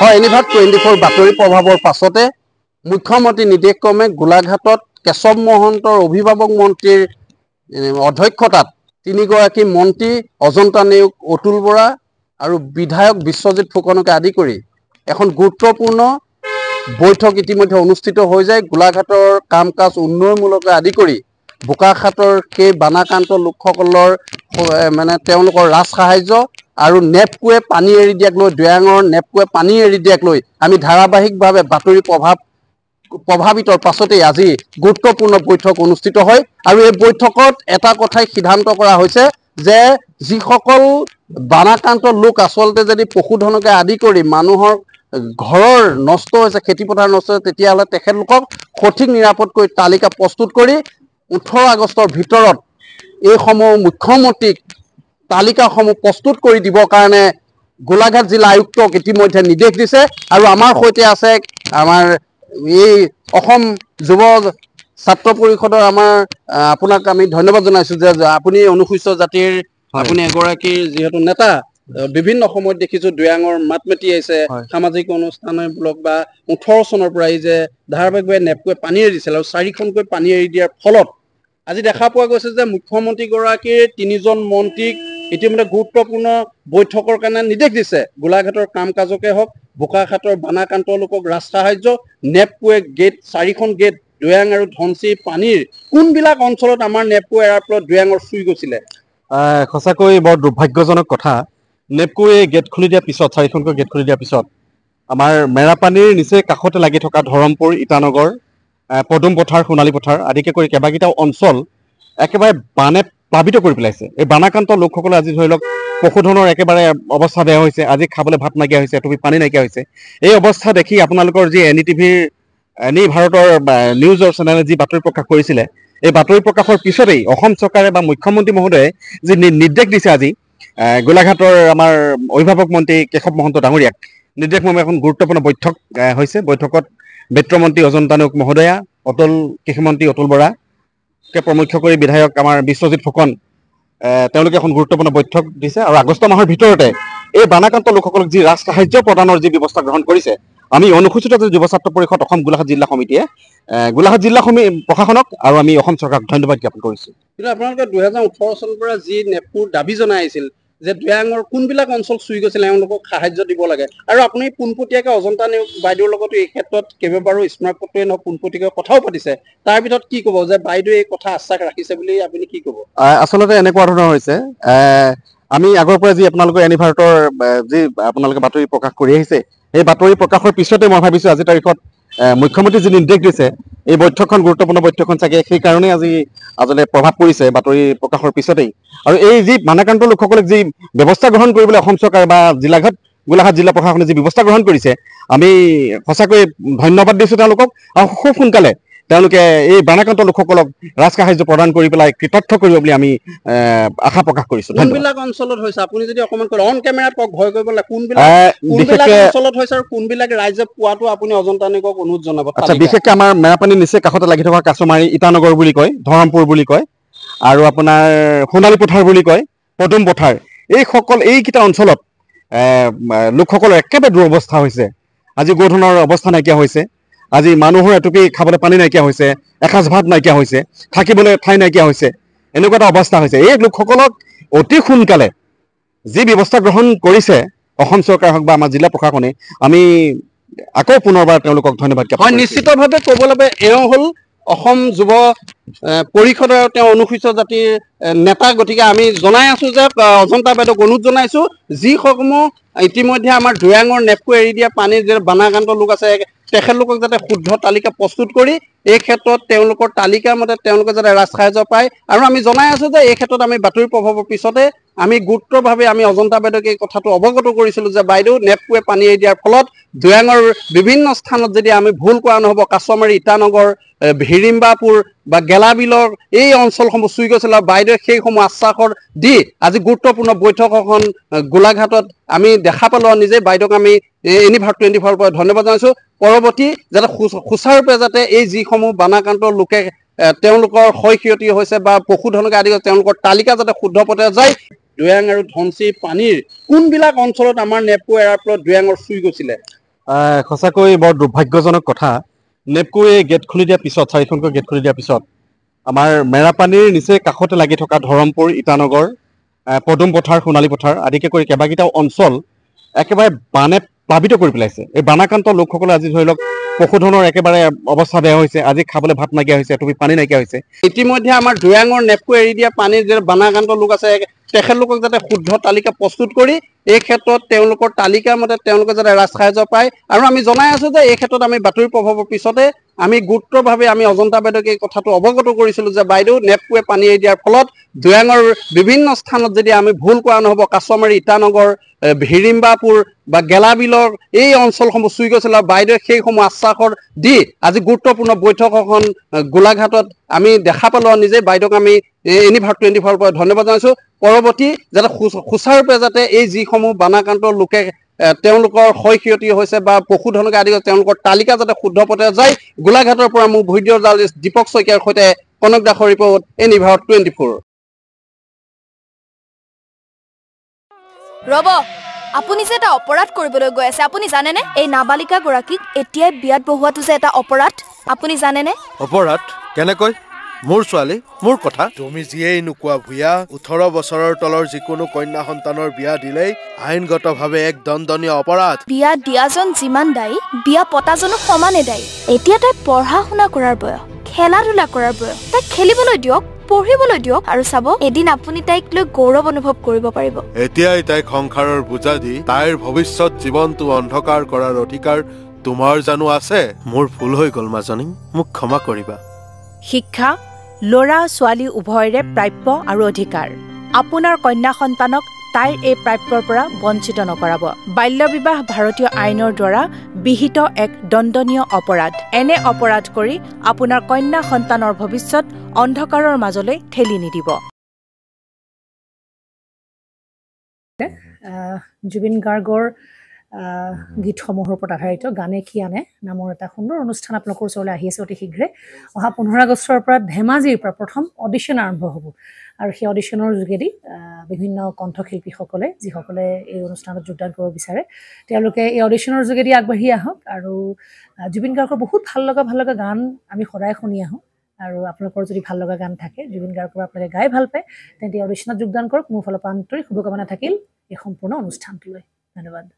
হয় এনিভাগ twenty four বাতৰি প্ৰভাৱৰ পাছতে মুখ্যমন্ত্ৰী নিৰ্দেশক্ৰমে গোলাঘাটত কেশৱ মহন্তৰ অভিভাৱক মন্ত্ৰীৰ অধ্যক্ষতাত তিনিগৰাকী মন্ত্ৰী অজন্তা নেওগ অতুল বৰা আৰু বিধায়ক বিশ্বজিৎ ফুকনকে আদি কৰি এখন গুৰুত্বপূৰ্ণ বৈঠক ইতিমধ্যে অনুষ্ঠিত হৈ যায় গোলাঘাটৰ কাম কাজ উন্নয়নমূলকে আদি কৰি বোকাখাটৰ সেই বানাক্ৰান্ত লোকসকলৰ মানে তেওঁলোকৰ ৰাজ সাহাৰ্য আৰু নেপকুৱে পানী এৰি দিয়াক লৈ দৈয়াঙৰ নেপকুৱে পানী এৰি দিয়াক লৈ আমি ধাৰাবাহিকভাৱে বাতৰি প্ৰভাৱ প্ৰভাৱিতৰ পাছতেই আজি গুৰুত্বপূৰ্ণ বৈঠক অনুষ্ঠিত হয় আৰু এই বৈঠকত এটা কথাই সিদ্ধান্ত কৰা হৈছে যে যিসকল বানাক্ৰান্ত লোক আচলতে যদি পশুধনকে আদি কৰি মানুহৰ ঘৰৰ নষ্ট হৈছে খেতিপথাৰ নষ্ট হৈছে তেতিয়াহ'লে তেখেতলোকক সঠিক নিৰাপদকৈ তালিকা প্ৰস্তুত কৰি ওঠৰ আগষ্টৰ ভিতৰত এইসমূহ মুখ্যমন্ত্ৰীক তালিকাসমূহ প্ৰস্তুত কৰি দিবৰ কাৰণে গোলাঘাট জিলা আয়ুক্তক ইতিমধ্যে নিৰ্দেশ দিছে আৰু আমাৰ সৈতে আছে আমাৰ এই অসম যুৱ ছাত্ৰ পৰিষদৰ আমাৰ আপোনাক আমি ধন্যবাদ জনাইছোঁ যে আপুনি অনুসূচিত জাতিৰ আপুনি এগৰাকীৰ যিহেতু নেতা বিভিন্ন সময়ত দেখিছোঁ দুয়াঙৰ মাত মাতি আহিছে সামাজিক অনুষ্ঠান অনুষ্ঠানমূলক বা ওঠৰ চনৰ পৰা যে ধাৰাবাহিকভাৱে নেপকৈ পানী এৰি দিছিল আৰু চাৰিখনকৈ পানী এৰি দিয়াৰ ফলত আজি দেখা পোৱা গৈছে যে মুখ্যমন্ত্ৰীগৰাকীৰ তিনিজন মন্ত্ৰীক ইতিমধ্যে গুৰুত্বপূৰ্ণ বৈঠকৰ কাৰণে নিৰ্দেশ দিছে গোলাঘাটৰ কাম কাজকে হওক বোকাখাটৰ বানাকান্ত লোকক ৰাস্তা সাহাৰ্য নেপকোৱে গেট চাৰিখন গেট দৈয়াং আৰু ধনচি পানীৰ কোনবিলাক অঞ্চলত আমাৰ নেপকো এয়াৰপৰা দৈয়াঙৰ চুই গৈছিলে সঁচাকৈ বৰ দুৰ্ভাগ্যজনক কথা নেপকো গেট খুলি দিয়াৰ পিছত চাৰিখনকৈ গেট খুলি দিয়াৰ পিছত আমাৰ মেৰাপানীৰ নিচেই কাষতে লাগি থকা ধৰমপুৰ ইটানগৰ পদুম পথাৰ সোণালী পথাৰ আদিকে কৰি কেইবাকেইটাও অঞ্চল একেবাৰে বানে প্লাবিত কৰি পেলাইছে এই বানাক্ৰান্ত লোকসকলে আজি ধৰি লওক পশুধনৰ একেবাৰে অৱস্থা বেয়া হৈছে আজি খাবলৈ ভাত নাইকিয়া হৈছে তুমি পানী নাইকিয়া হৈছে এই অৱস্থা দেখি আপোনালোকৰ যি এন ই টিভিৰ এন ই ভাৰতৰ নিউজৰ চেনেলে যি বাতৰি প্ৰকাশ কৰিছিলে এই বাতৰি প্ৰকাশৰ পিছতেই অসম চৰকাৰে বা মুখ্যমন্ত্ৰী মহোদয়ে যি নিৰ্দেশ দিছে আজি গোলাঘাটৰ আমাৰ অভিভাৱক মন্ত্ৰী কেশৱ মহন্ত ডাঙৰীয়াক নিৰ্দেশমৰ্মে এখন গুৰুত্বপূৰ্ণ বৈঠক হৈছে বৈঠকত বিত্তমন্ত্ৰী অজন্তানুক মহোদয়া অতুল কৃষিমন্ত্ৰী অতুল বৰা কে প্ৰমুখ্য কৰি বিধায়ক আমাৰ বিশ্বজিৎ ফুকন তেওঁলোকে এখন গুৰুত্বপূৰ্ণ বৈঠক দিছে আৰু আগষ্ট মাহৰ ভিতৰতে এই বানাক্ৰান্ত লোকসকলক যি ৰাজ সাহায্য প্ৰদানৰ যি ব্যৱস্থা গ্ৰহণ কৰিছে আমি অনুসূচিত জাতি যুৱ ছাত্ৰ পৰিষদ অসম গোলাঘাট জিলা সমিতিয়ে গোলাঘাট জিলা সমি প্ৰশাসনক আৰু আমি অসম চৰকাৰক ধন্যবাদ জ্ঞাপন কৰিছোঁ কিন্তু আপোনালোকে দুহেজাৰ ওঠৰ চনৰ পৰা যি নেপুৰ দাবী জনাই আহিছিল যে দুয়াঙৰ কোনবিলাক অঞ্চল চুই গৈছিলে এওঁলোকক সাহাৰ্য দিব লাগে আৰু আপুনি পোনপটীয়াকৈ অজন্তা বাইদেউৰ লগতো এই ক্ষেত্ৰত কেইবাবাৰো স্মাৰক পত্ৰই নহওক পোনপটীয়াকৈ কথাও পাতিছে তাৰ ভিতৰত কি ক'ব যে বাইদেউ এই কথা আশ্বাস ৰাখিছে বুলি আপুনি কি ক'ব আচলতে এনেকুৱা ধৰণৰ হৈছে আমি আগৰ পৰা যি আপোনালোকৰ এনি ভাৰতৰ যি আপোনালোকে বাতৰি প্ৰকাশ কৰি আহিছে সেই বাতৰি প্ৰকাশৰ পিছতে মই ভাবিছোঁ আজিৰ তাৰিখত মুখ্যমন্ত্ৰী যি নিৰ্দেশ দিছে এই বৈঠকখন গুৰুত্বপূৰ্ণ বৈঠকখন চাগে সেইকাৰণেই আজি আজলৈ প্ৰভাৱ পৰিছে বাতৰি প্ৰকাশৰ পিছতেই আৰু এই যি মানাক্ৰান্ত লোকসকলক যি ব্যৱস্থা গ্ৰহণ কৰিবলৈ অসম চৰকাৰ বা জিলাঘাট গোলাঘাট জিলা প্ৰশাসনে যি ব্যৱস্থা গ্ৰহণ কৰিছে আমি সঁচাকৈ ধন্যবাদ দিছোঁ তেওঁলোকক আৰু খুব সোনকালে তেওঁলোকে এই বাণাক্ৰান্ত লোকসকলক ৰাজসাহাৰ্য প্ৰদান কৰি পেলাই কৃতাৰ্থ কৰিব বুলি আমি আশা প্ৰকাশ কৰিছো বিশেষকৈ আমাৰ মেৰাপানী নিচে কাষতে লাগি থকা কাছমাৰী ইটানগৰ বুলি কয় ধৰমপুৰ বুলি কয় আৰু আপোনাৰ সোণালী পথাৰ বুলি কয় পদুম পথাৰ এইসকল এইকেইটা অঞ্চলত লোকসকলৰ একেবাৰে দুৰৱস্থা হৈছে আজি গোধনৰ অৱস্থা নাইকিয়া হৈছে আজি মানুহৰ এটুপি খাবলৈ পানী নাইকিয়া হৈছে এসাঁজ ভাত নাইকিয়া হৈছে থাকিবলৈ ঠাই নাইকিয়া হৈছে এনেকুৱা এটা অৱস্থা হৈছে এই লোকসকলক অতি সোনকালে যি ব্যৱস্থা গ্ৰহণ কৰিছে অসম চৰকাৰ হওক বা আমাৰ জিলা প্ৰশাসনে আমি আকৌ পুনৰবাৰ তেওঁলোকক ধন্যবাদ জ্ঞাপন নিশ্চিতভাৱে ক'ব লাগে এওঁ হ'ল অসম যুৱ পৰিষদৰ আৰু তেওঁ অনুসূচিত জাতিৰ নেতা গতিকে আমি জনাই আছোঁ যে অজন্তা বাইদেউক অনুৰোধ জনাইছোঁ যিসমূহ ইতিমধ্যে আমাৰ দুৰাঙৰ নেপকু এৰি দিয়া পানীৰ যে বানাক্ৰান্ত লোক আছে তেখেতলোকক যাতে শুদ্ধ তালিকা প্ৰস্তুত কৰি এই ক্ষেত্ৰত তেওঁলোকৰ তালিকা মতে তেওঁলোকে যাতে ৰাজ সাহাৰ্য পায় আৰু আমি জনাই আছো যে এই ক্ষেত্ৰত আমি বাতৰি প্ৰভাৱৰ পিছতে আমি গুৰুত্বভাৱে আমি অজন্তা বাইদেউক এই কথাটো অৱগত কৰিছিলোঁ যে বাইদেউ নেপকুৱে পানী এৰি দিয়াৰ ফলত দুৱাঙৰ বিভিন্ন স্থানত যদি আমি ভুল কৰা নহ'ব কাছমাৰী ইটানগৰ হিৰিম্বাপুৰ বা গেলাবিলৰ এই অঞ্চলসমূহ চুই গৈছিল আৰু বাইদেৱে সেইসমূহ আশ্বাসৰ দি আজি গুৰুত্বপূৰ্ণ বৈঠক এখন গোলাঘাটত আমি দেখা পালো আৰু নিজেই বাইদেউক আমি এনিভাৰ টুৱেণ্টি ফ'ৰৰ পৰা ধন্যবাদ জনাইছোঁ পৰৱৰ্তী যাতে সুচাৰুৰূপে যাতে এই যি সমূহ বানাক্ৰান্ত লোকে তেওঁলোকৰ ক্ষয় ক্ষতি হৈছে বা পশুধনকে আদি তেওঁলোকৰ তালিকা যাতে শুদ্ধপথে যায় দুৱাং আৰু ধনচি পানীৰ কোনবিলাক অঞ্চলত আমাৰ নেপকু এয়াৰপৰ্ট দুৱাঙৰ চুই গৈছিলে সঁচাকৈ বৰ দুৰ্ভাগ্যজনক কথা নেপকু এই গেট খুলি দিয়াৰ পিছত চাৰিখনকৈ গেট খুলি দিয়াৰ পিছত আমাৰ মেৰাপানীৰ নিচেই কাষতে লাগি থকা ধৰমপুৰ ইটানগৰ পদুম পথাৰ সোণালী পথাৰ আদিকে কৰি কেইবাকেইটাও অঞ্চল একেবাৰে বানে প্লাৱিত কৰি পেলাইছে এই বানাক্ৰান্ত লোকসকলে আজি ধৰি লওক পশুধনৰ একেবাৰে অৱস্থা বেয়া হৈছে আজি খাবলৈ ভাত নাইকিয়া হৈছে তুমি পানী নাইকিয়া হৈছে ইতিমধ্যে আমাৰ দুয়াঙৰ নেপু এৰি দিয়া পানীৰ যে বানাকান্ত লোক আছে তেখেতলোকক যাতে শুদ্ধ তালিকা প্ৰস্তুত কৰি এই ক্ষেত্ৰত তেওঁলোকৰ তালিকা মতে তেওঁলোকে যাতে ৰাজ সাহায্য পায় আৰু আমি জনাই আছো যে এই ক্ষেত্ৰত আমি বাতৰি প্ৰভাৱৰ পিছতে আমি গুৰুত্বভাৱে আমি অজন্তা বাইদেউক এই কথাটো অৱগত কৰিছিলোঁ যে বাইদেউ নেপুৱে পানী এৰি দিয়াৰ ফলত দুয়াঙৰ বিভিন্ন স্থানত যদি আমি ভুল কৰা নহ'ব কাছমাৰী ইটানগৰ হিৰিম্বাপুৰ বা গেলাবিলৰ এই অঞ্চলসমূহ চুই গৈছিল আৰু বাইদেৱে সেইসমূহ আশ্বাসৰ দি আজি গুৰুত্বপূৰ্ণ বৈঠক এখন গোলাঘাটত আমি দেখা পালো আৰু নিজে বাইদেউক আমি ইউনিভাৰ টুৱেণ্টি ফ'ৰৰ পৰা ধন্যবাদ জনাইছোঁ পৰৱৰ্তী যাতে সুচাৰুৰূপে যাতে এই যিসমূহ বানাক্ৰান্ত লোকে তেওঁলোকৰ ক্ষয় ক্ষতি হৈছে বা পশুধনকে আদি তেওঁলোকৰ তালিকা যাতে শুদ্ধ পথে যায় গোলাঘাটৰ পৰা মোৰ ভিডিঅ' জাৰ্নেলিষ্ট দীপক শইকীয়াৰ সৈতে কনক দাসৰ ৰিপৰ্ট এন ইভাৰ টুৱেণ্টি ফ'ৰ ৰব আপুনি যে এটা অপৰাধ কৰিবলৈ গৈ আছে আপুনি জানেনে এই নাবালিকাগৰাকীক এতিয়াই বিয়াত বহোৱাটো যে এটা অপৰাধ আপুনি জানেনে অপৰাধ কেনেকৈ মোৰ ছোৱালী মোৰ কথা তুমি যিয়েই নোকোৱা ভূঞা ওঠৰ বছৰৰ তলৰ যিকোনো কন্যা সন্তানৰ বিয়া দিলেই আইনগত ভাৱে এক দণ্ডনীয় অপৰাধ বিয়া দিয়াজন যিমান দায়ী বিয়া পতাজনো সমানে দায়ী এতিয়া তাই পঢ়া শুনা কৰাৰ বয়স খেলা ধূলা কৰাৰ বয়স তাইক খেলিবলৈ দিয়ক পঢ়িবলৈ দিয়ক আৰু চাব এদিন আপুনি তাইক লৈ গৌৰৱ অনুভৱ কৰিব পাৰিব এতিয়াই তাইক সংসাৰৰ বুজা দি তাইৰ ভৱিষ্যত জীৱনটো অন্ধকাৰ কৰাৰ অধিকাৰ তোমাৰ জানো আছে মোৰ ভুল হৈ গল মাজনী মোক ক্ষমা কৰিবা শিক্ষা ল'ৰা ছোৱালী উভয়ৰে প্ৰাপ্য আৰু অধিকাৰ আপোনাৰ কন্যা সন্তানক তাইৰ এই প্ৰাপ্যৰ পৰা বঞ্চিত নকৰাব বাল্যবিবাহ ভাৰতীয় আইনৰ দ্বাৰা বিহিত এক দণ্ডনীয় অপৰাধ এনে অপৰাধ কৰি আপোনাৰ কন্যা সন্তানৰ ভৱিষ্যত অন্ধকাৰৰ মাজলৈ ঠেলি নিদিব জুবিন গাৰ্গৰ গীতসমূহৰ ওপৰত আধাৰিত গানে কি আনে নামৰ এটা সুন্দৰ অনুষ্ঠান আপোনালোকৰ ওচৰলৈ আহি আছে অতি শীঘ্ৰে অহা পোন্ধৰ আগষ্টৰ পৰা ধেমাজিৰ পৰা প্ৰথম অডিশ্যন আৰম্ভ হ'ব আৰু সেই অডিশ্যনৰ যোগেদি বিভিন্ন কণ্ঠশিল্পীসকলে যিসকলে এই অনুষ্ঠানত যোগদান কৰিব বিচাৰে তেওঁলোকে এই অডিশ্যনৰ যোগেদি আগবাঢ়ি আহক আৰু জুবিন গাৰ্গৰ বহুত ভাল লগা ভাল লগা গান আমি সদায় শুনি আহোঁ আৰু আপোনালোকৰ যদি ভাল লগা গান থাকে জুবিন গাৰ্গৰ পৰা আপোনালোকে গাই ভাল পায় তেন্তে অডিশ্যনত যোগদান কৰক মোৰ ফালৰ পৰা আন্তৰিক শুভকামনা থাকিল এই সম্পূৰ্ণ অনুষ্ঠানটোলৈ ধন্যবাদ